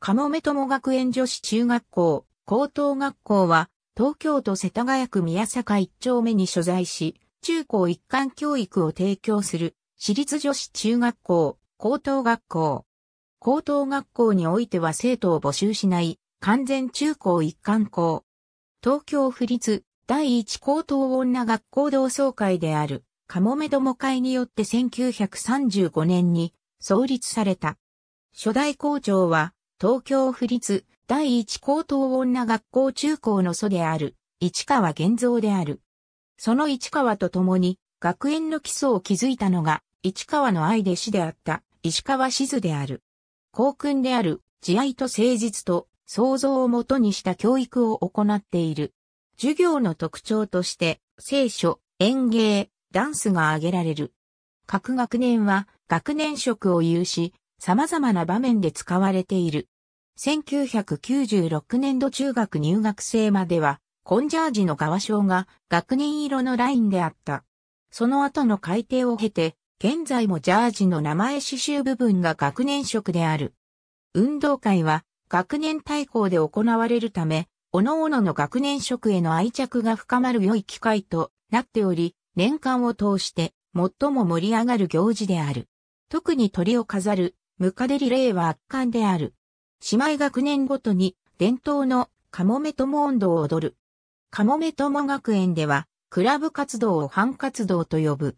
かもめと学園女子中学校、高等学校は、東京都世田谷区宮坂一丁目に所在し、中高一貫教育を提供する、私立女子中学校、高等学校。高等学校においては生徒を募集しない、完全中高一貫校。東京府立第一高等女学校同窓会である、かもめども会によって1935年に創立された。初代校長は、東京府立第一高等女学校中高の祖である、市川玄造である。その市川と共に、学園の基礎を築いたのが、市川の愛弟子であった石川静である。校訓である慈愛と誠実と創造をもとにした教育を行っている。授業の特徴として聖書、演芸、ダンスが挙げられる。各学年は学年職を有し、様々な場面で使われている。1996年度中学入学生までは、コンジャージの側章が学年色のラインであった。その後の改定を経て、現在もジャージの名前刺繍部分が学年色である。運動会は学年対抗で行われるため、各々の学年色への愛着が深まる良い機会となっており、年間を通して最も盛り上がる行事である。特に鳥を飾るムカデリレーは圧巻である。姉妹学年ごとに伝統のカモメ友音頭を踊る。カモメ友学園では、クラブ活動を班活動と呼ぶ。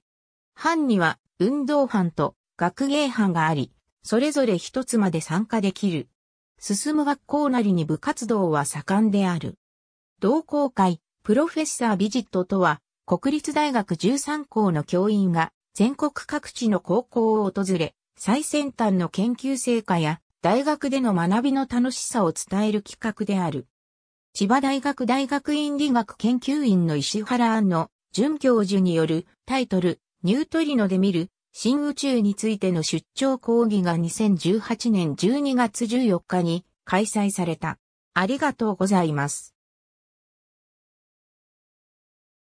班には、運動班と学芸班があり、それぞれ一つまで参加できる。進む学校なりに部活動は盛んである。同好会、プロフェッサービジットとは、国立大学13校の教員が全国各地の高校を訪れ、最先端の研究成果や大学での学びの楽しさを伝える企画である。千葉大学大学院理学研究院の石原安の准教授によるタイトルニュートリノで見る新宇宙についての出張講義が2018年12月14日に開催された。ありがとうございます。